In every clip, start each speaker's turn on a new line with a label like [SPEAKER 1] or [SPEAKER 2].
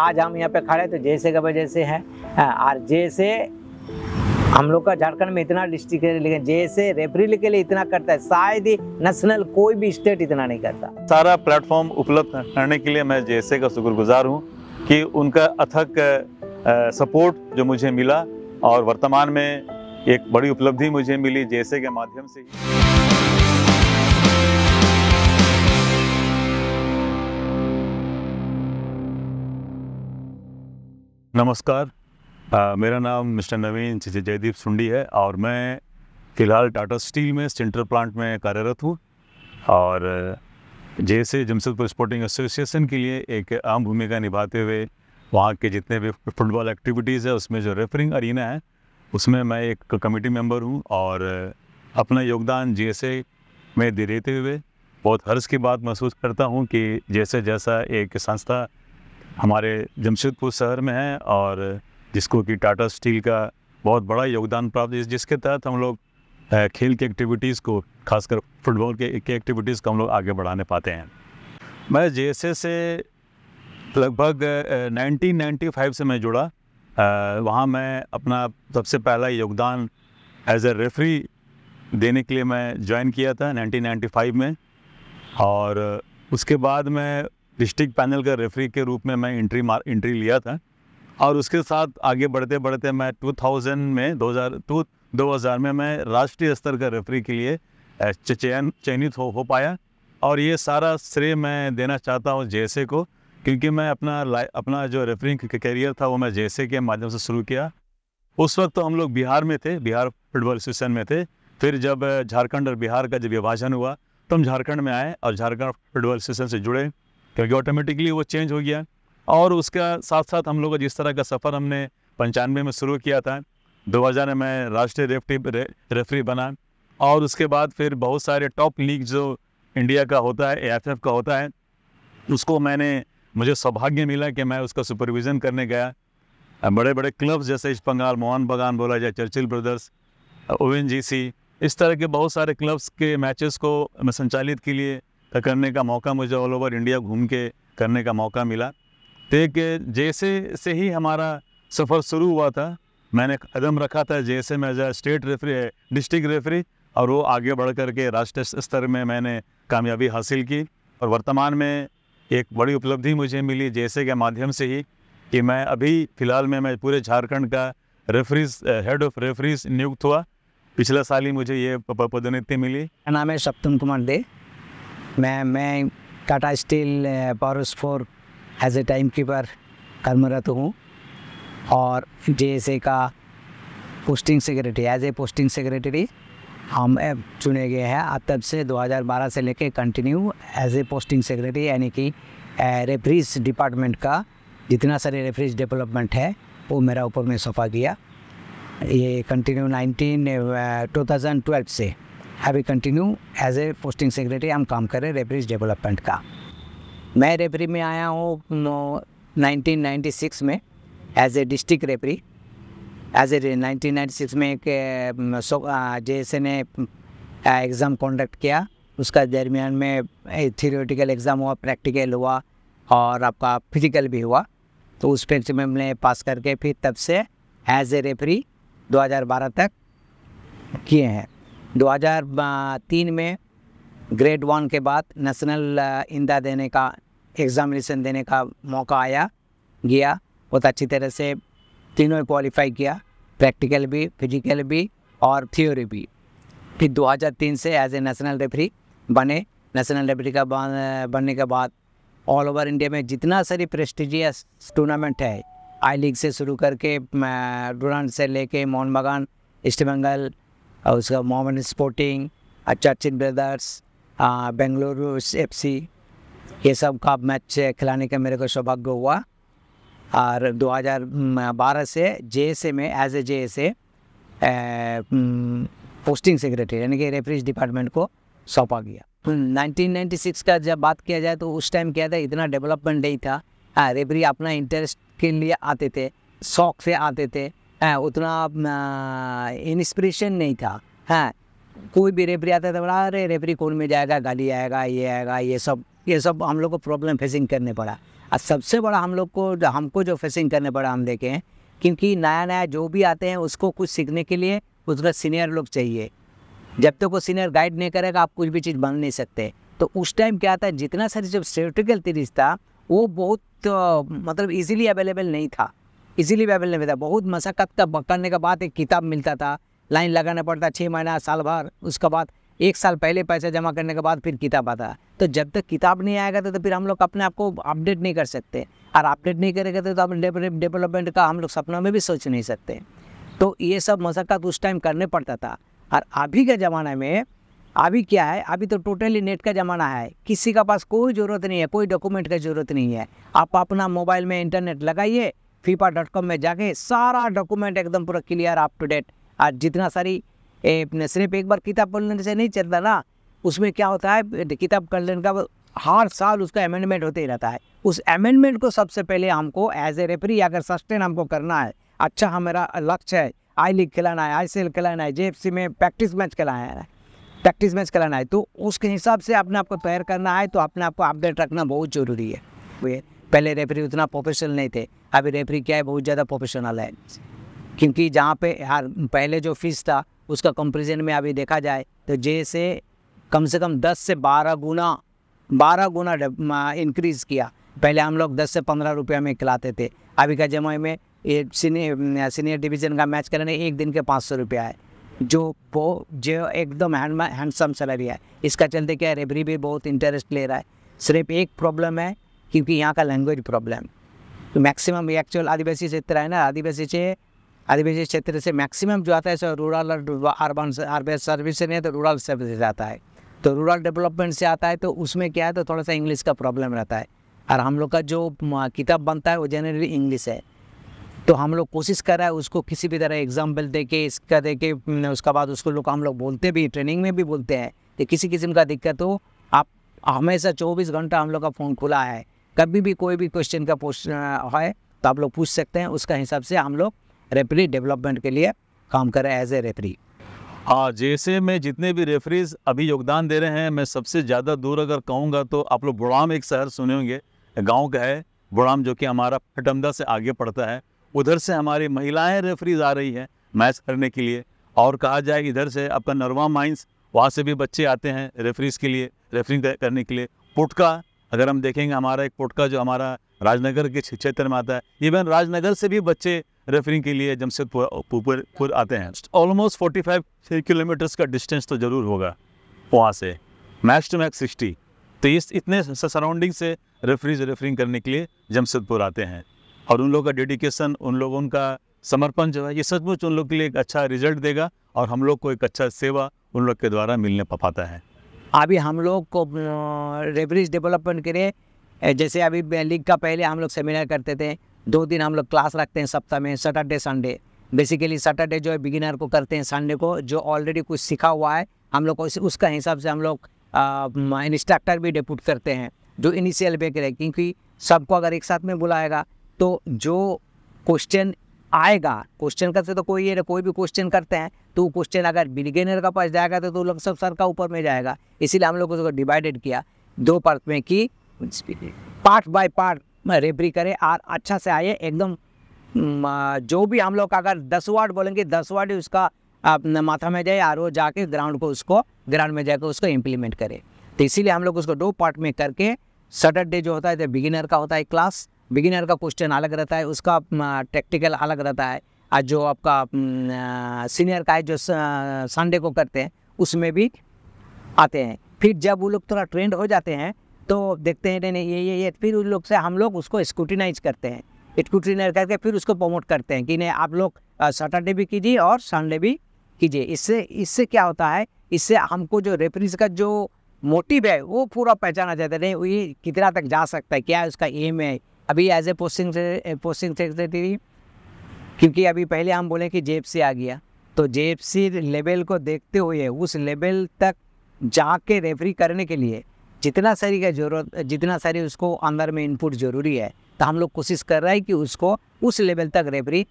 [SPEAKER 1] आज हम यहाँ पे खड़े तो जैसे का वजह से है हाँ, और जैसे हम लोग का झारखंड में इतना डिस्ट्रिक्ट है लेकिन जैसे रेफरी के लिए इतना करता है शायद ही नेशनल कोई भी स्टेट इतना नहीं करता
[SPEAKER 2] सारा प्लेटफॉर्म उपलब्ध करने के लिए मैं जैसे का शुक्रगुजार हूँ कि उनका अथक सपोर्ट जो मुझे मिला और वर्तमान में एक बड़ी उपलब्धि मुझे मिली जैसे के माध्यम से ही नमस्कार आ, मेरा नाम मिस्टर नवीन जयदीप सुंडी है और मैं फ़िलहाल टाटा स्टील में सेंटर प्लांट में कार्यरत हूँ और जैसे जमशेदपुर स्पोर्टिंग एसोसिएशन के लिए एक आम भूमिका निभाते हुए वहाँ के जितने भी फुटबॉल एक्टिविटीज़ है उसमें जो रेफरिंग अरीना है उसमें मैं एक कमेटी मेंबर हूँ और अपना योगदान जैसे में दे देते हुए बहुत हर्ष की बात महसूस करता हूँ कि जैसे जैसा एक संस्था हमारे जमशेदपुर शहर में है और जिसको कि टाटा स्टील का बहुत बड़ा योगदान प्राप्त है जिसके तहत हम लोग खेल के एक्टिविटीज़ को खासकर फुटबॉल के एक्टिविटीज़ को हम लोग आगे बढ़ाने पाते हैं मैं जे से लगभग 1995 से मैं जुड़ा वहाँ मैं अपना सबसे पहला योगदान एज ए रेफरी देने के लिए मैं ज्वाइन किया था 1995 में और उसके बाद मैं डिस्ट्रिक्ट पैनल का रेफरी के रूप में मैं इंट्री मार इंट्री लिया था और उसके साथ आगे बढ़ते बढ़ते मैं 2000 में 2000 टू 2000 में मैं राष्ट्रीय स्तर का रेफरी के लिए चयन चयनित हो हो पाया और ये सारा श्रेय मैं देना चाहता हूँ जैसे को क्योंकि मैं अपना अपना जो रेफरिंग करियर था वो मैं जैसे के माध्यम से शुरू किया उस वक्त तो हम लोग बिहार में थे बिहार फुटबॉल एसोसिएशन में थे फिर जब झारखंड और बिहार का जब विभाजन हुआ तो हम झारखंड में आए और झारखंड फुटबॉल एसोसिएशन से जुड़े क्योंकि ऑटोमेटिकली वो चेंज हो गया और उसका साथ साथ हम लोग का जिस तरह का सफ़र हमने पंचानवे में शुरू किया था दो हज़ार में राष्ट्रीय रेफरी रे, रेफरी बना और उसके बाद फिर बहुत सारे टॉप लीग जो इंडिया का होता है ए का होता है उसको मैंने मुझे सौभाग्य मिला कि मैं उसका सुपरविज़न करने गया बड़े बड़े क्लब्स जैसे इस बंगाल मोहन बगान बोला जाए चर्चिल ब्रदर्स ओ इस तरह के बहुत सारे क्लब्स के मैचेस को मैं संचालित के लिए करने का मौका मुझे ऑल ओवर इंडिया घूम के करने का मौका मिला तो एक जैसे से ही हमारा सफ़र शुरू हुआ था मैंने कदम रखा था जैसे मैं जो स्टेट रेफरी डिस्ट्रिक्ट रेफरी और वो आगे बढ़ कर के राष्ट्रीय स्तर में मैंने कामयाबी हासिल की और वर्तमान में एक बड़ी उपलब्धि मुझे मिली जैसे के माध्यम से ही कि मैं अभी फ़िलहाल में मैं पूरे झारखंड का रेफरीज हेड ऑफ रेफरीज नियुक्त हुआ पिछले साल ही मुझे ये पदोन्नति मिली
[SPEAKER 1] नाम है सप्तम कुमार दे मैं मैं Tata steel power for as a time keeper कर्मरत हूँ और जे का posting secretary as a posting secretary हम uh, चुने गए हैं अब तब से 2012 से लेके continue as a posting secretary यानी कि रेफरीज uh, डिपार्टमेंट का जितना सारे रेफरीज डेवलपमेंट है वो मेरा ऊपर में सौंपा गया ये कंटिन्यू 19 2012 से अभी continue as a posting secretary हम काम करें रेफरीज डेवलपमेंट का मैं रेफरी में आया हूँ 1996 में as a district referee as a 1996 में एक जे um, एस uh, ने एग्ज़ाम uh, कंडक्ट किया उसका दरमियान में थियोरेटिकल एग्ज़ाम हुआ प्रैक्टिकल हुआ और आपका फिजिकल भी हुआ तो उस पर में हमने पास करके फिर तब से एज ए रेफरी 2012 तक किए हैं 2003 में ग्रेड वन के बाद नेशनल uh, इंदा देने का एग्ज़ामिनेशन देने का मौका आया गया बहुत अच्छी तरह से तीनों क्वालिफाई किया प्रैक्टिकल भी फिजिकल भी और थियोरी भी फिर 2003 से एज ए नेशनल रेफरी बने नेशनल रेफरी का uh, बनने के बाद ऑल ओवर इंडिया में जितना सारी प्रेस्टिजियस टूर्नामेंट है आई लीग से शुरू करके डोरान uh, से लेके मोहन बगान ईस्ट बंगाल और उसका मोमन sporting Churchill brothers Bengaluru F C ये सब का मैच खिलाने का मेरे को सौभाग्य हुआ और 2012 से जे में as a J S posting secretary यानी कि रेफरीज डिपार्टमेंट को सौंपा गया 1996 का जब बात किया जाए तो उस टाइम क्या था इतना डेवलपमेंट नहीं था रेफरी हाँ, अपना इंटरेस्ट के लिए आते थे शौक से आते थे है हाँ, उतना इंस्पिरेशन नहीं था है हाँ, कोई भी रेफरी आता था तो बड़ा अरे रेफरी कौन में जाएगा गाली आएगा ये आएगा ये सब ये सब हम लोग को प्रॉब्लम फेसिंग करने पड़ा और सबसे बड़ा हम लोग को हमको जो फेसिंग करने पड़ा हम देखें क्योंकि नया नया जो भी आते हैं उसको कुछ सीखने के लिए उसका सीनियर लोग चाहिए जब तक तो वो सीनियर गाइड नहीं करेगा आप कुछ भी चीज़ बन नहीं सकते तो उस टाइम क्या था जितना सारी जब स्टेटिकल सीरीज था वो बहुत तो, मतलब इजीली अवेलेबल नहीं था इजीली अवेलेबल नहीं होता बहुत मशक्क़त का करने के बाद एक किताब मिलता था लाइन लगाना पड़ता छः महीना साल भर उसके बाद एक साल पहले पैसा जमा करने के बाद फिर किताब आता तो जब तक किताब नहीं आएगा तो, तो फिर हम लोग अपने आप को अपडेट नहीं कर सकते और अपडेट नहीं करेंगे तो, तो आप डेवलपमेंट का हम लोग सपना में भी सोच नहीं सकते तो ये सब मशक्क़त उस टाइम करने पड़ता था और अभी के ज़माने में अभी क्या है अभी तो टोटली नेट का ज़माना है किसी का पास कोई ज़रूरत नहीं है कोई डॉक्यूमेंट का ज़रूरत नहीं है आप अपना मोबाइल में इंटरनेट लगाइए फीफा डॉट कॉम में जाके सारा डॉक्यूमेंट एकदम पूरा क्लियर अप टू डेट आज जितना सारी सिर्फ एक बार किताब पढ़ने से नहीं चलता ना उसमें क्या होता है किताब पढ़ लेने का हर साल उसका अमेंडमेंट होते ही रहता है उस अमेंडमेंट को सबसे पहले हमको एज ए रेफरी अगर सस्टेन हमको करना है अच्छा हमारा लक्ष्य है आई लीग खिलाना है आई सी एल खिलाना है जे एफ सी में प्रैक्टिस मैच खिलाना है प्रैक्टिस मैच खिलाना है तो उसके हिसाब से अपने आपको तैयार करना है तो अपने आप को अपडेट रखना बहुत जरूरी है पहले रेफरी उतना प्रोफेशनल नहीं थे अभी रेफरी क्या है बहुत ज़्यादा प्रोफेशनल है क्योंकि जहाँ पे यार पहले जो फीस था उसका कंपेरिजन में अभी देखा जाए तो जे से कम से कम 10 से 12 गुना 12 गुना इंक्रीज़ किया पहले हम लोग 10 से 15 रुपया में खिलाते थे अभी का जमाने में ये सीनियर सीनियर डिवीज़न का मैच करने एक दिन के पाँच सौ रुपया है जो वो जो एकदम हैंड हैंडसम सैलरी है इसका चलते क्या है रेफरी भी बहुत इंटरेस्ट ले रहा है सिर्फ एक प्रॉब्लम है क्योंकि यहाँ का लैंग्वेज प्रॉब्लम तो मैक्सिमम एक्चुअल आदिवासी क्षेत्र है ना आदिवासी से आदिवासी क्षेत्र से मैक्सिमम जो आता है सो रूरल अर्बन अर्बन सर्विस से नहीं तो रूरल सर्विस से आता है तो रूरल डेवलपमेंट से आता है तो उसमें क्या है तो थोड़ा सा इंग्लिश का प्रॉब्लम रहता है और हम लोग का जो किताब बनता है वो जनरली इंग्लिश है तो हम लोग कोशिश कर रहे हैं उसको किसी भी तरह एग्जाम्पल दे के इसका दे के उसका बाद उसको लोग हम लोग बोलते भी ट्रेनिंग में भी बोलते हैं तो किसी किस्म का दिक्कत हो आप हमेशा चौबीस घंटा हम लोग का फ़ोन खुला है कभी भी कोई भी क्वेश्चन का पोस्ट है तो आप लोग पूछ सकते हैं उसका हिसाब से हम लोग रेफरी डेवलपमेंट के लिए काम कर रहे हैं एज ए रेफरी
[SPEAKER 2] हाँ जैसे में जितने भी रेफरीज अभी योगदान दे रहे हैं मैं सबसे ज़्यादा दूर अगर कहूँगा तो आप लोग बुढ़ाम एक शहर सुने होंगे गाँव का है बुढ़ाम जो कि हमारा फटमदा से आगे पड़ता है उधर से हमारी महिलाएं रेफरीज आ रही हैं मैच करने के लिए और कहा जाए इधर से आपका नरवा माइंस वहाँ से भी बच्चे आते हैं रेफरीज के लिए रेफरिंग करने के लिए पुटका अगर हम देखेंगे हमारा एक पोटका जो हमारा राजनगर के क्षेत्र में आता है इवन राजनगर से भी बच्चे रेफरिंग के लिए जमशेदपुर आते हैं ऑलमोस्ट फोर्टी फाइव किलोमीटर्स का डिस्टेंस तो ज़रूर होगा वहाँ से मैक्स टू मैक्स सिक्सटी तो इस इतने सराउंडिंग से रेफरीज रेफरिंग करने के लिए जमशेदपुर आते हैं और उन लोगों का डेडिकेशन उन लोगों का समर्पण जो है ये सचमुच उन लोग के लिए एक अच्छा रिजल्ट देगा और हम लोग को एक अच्छा सेवा उन लोग के द्वारा मिलने पाता है
[SPEAKER 1] अभी हम लोग को रेवरेज डेवलपमेंट के लिए जैसे अभी लीग का पहले हम लोग सेमिनार करते थे दो दिन हम लोग क्लास रखते हैं सप्ताह में सैटरडे संडे बेसिकली सैटरडे जो है बिगिनर को करते हैं संडे को जो ऑलरेडी कुछ सीखा हुआ है हम लोग उसका हिसाब से हम लोग इंस्ट्रक्टर भी डिपूट करते हैं जो इनिशियल बेकर है क्योंकि सबको अगर एक साथ में बुलाएगा तो जो क्वेश्चन आएगा क्वेश्चन करते तो कोई ये कोई भी क्वेश्चन करते हैं तो क्वेश्चन अगर बिगेनर का पास जाएगा तो, तो लोग सब सर का ऊपर में जाएगा इसीलिए हम लोग उसको डिवाइडेड किया दो पार्ट में कि पार्ट बाय पार्ट रेफरी करें और अच्छा से आए एकदम जो भी हम लोग अगर दस वर्ड बोलेंगे दस वर्ड उसका अपने माथा में जाए और वो जाके ग्राउंड को उसको ग्राउंड में जाकर उसको इम्प्लीमेंट करे तो इसीलिए हम लोग उसको दो पार्ट में करके सैटरडे जो होता है बिगिनर तो का होता है क्लास बिगिनर का क्वेश्चन अलग रहता है उसका टेक्टिकल अलग रहता है आज जो आपका सीनियर का है जो संडे को करते हैं उसमें भी आते हैं फिर जब वो लोग थोड़ा ट्रेंड हो जाते हैं तो देखते हैं नहीं ये ये ये फिर उन लोग से हम लोग उसको स्क्रूटिनाइज करते हैं स्क्रूटिनाइज करके फिर उसको प्रमोट करते हैं कि नहीं आप लोग सैटरडे भी कीजिए और संडे भी कीजिए इससे इससे क्या होता है इससे हमको जो रेफरीज का जो मोटिव है वो पूरा पहचाना जाता है नहीं ये कितना तक जा सकता है क्या उसका एम है अभी as a posting posting secretary क्योंकि अभी पहले हम बोले कि जेब से आ गया तो जेब से लेवल को देखते हुए उस लेवल तक जाके रेफरी करने के लिए जितना सारी का जरूरत जितना सारी उसको अंदर में इनपुट ज़रूरी है तो हम लोग कोशिश कर रहे हैं कि उसको उस लेवल तक रेफरी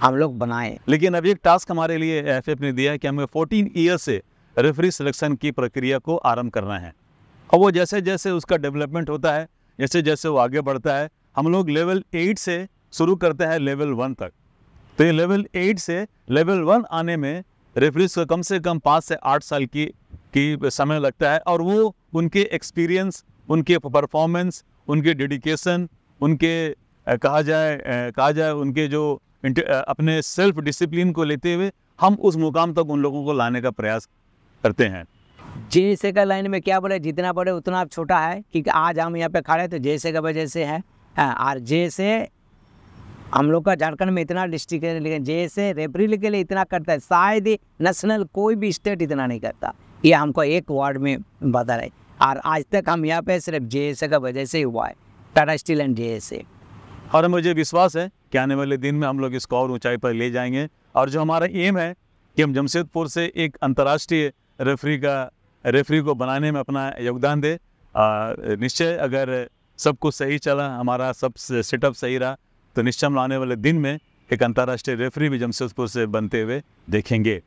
[SPEAKER 1] हम लोग बनाएं
[SPEAKER 2] लेकिन अभी एक टास्क हमारे लिए एफ ने दिया है कि हमें फोर्टीन ईयर से रेफरी सिलेक्शन की प्रक्रिया को आरम्भ करना है और वो जैसे जैसे उसका डेवलपमेंट होता है जैसे जैसे वो आगे बढ़ता है हम लोग लेवल एट से शुरू करते हैं लेवल वन तक तो ये लेवल एट से लेवल वन आने में रेफरीज को कम से कम पाँच से आठ साल की की समय लगता है और वो उनके एक्सपीरियंस उनके परफॉर्मेंस उनके डेडिकेशन उनके कहा जाए कहा जाए उनके जो अपने सेल्फ डिसिप्लिन को लेते हुए हम उस मुकाम तक उन लोगों को लाने का प्रयास करते हैं
[SPEAKER 1] जे का लाइन में क्या बोले जितना बड़े उतना आप छोटा है क्योंकि आज हम यहाँ पे खड़े तो जैसे का वजह से है हाँ, और जैसे हम लोग का झारखंड में इतना डिस्ट्रिक्ट है लेकिन जैसे रेफरी के लिए इतना करता है शायद ही नेशनल कोई भी स्टेट इतना नहीं करता ये हमको एक वार्ड में बता रहे और आज तक हम यहाँ पे सिर्फ जे एस का वजह से हुआ है Tata steel and J S
[SPEAKER 2] और मुझे विश्वास है कि आने वाले दिन में हम लोग इसको और ऊंचाई पर ले जाएंगे और जो हमारा एम है कि हम जमशेदपुर से एक अंतर्राष्ट्रीय रेफरी का रेफरी को बनाने में अपना योगदान दे निश्चय अगर सब कुछ सही चला हमारा सब सेटअप सही रहा तो निश्चय हम आने वाले दिन में एक अंतर्राष्ट्रीय रेफरी भी जमशेदपुर से बनते हुए देखेंगे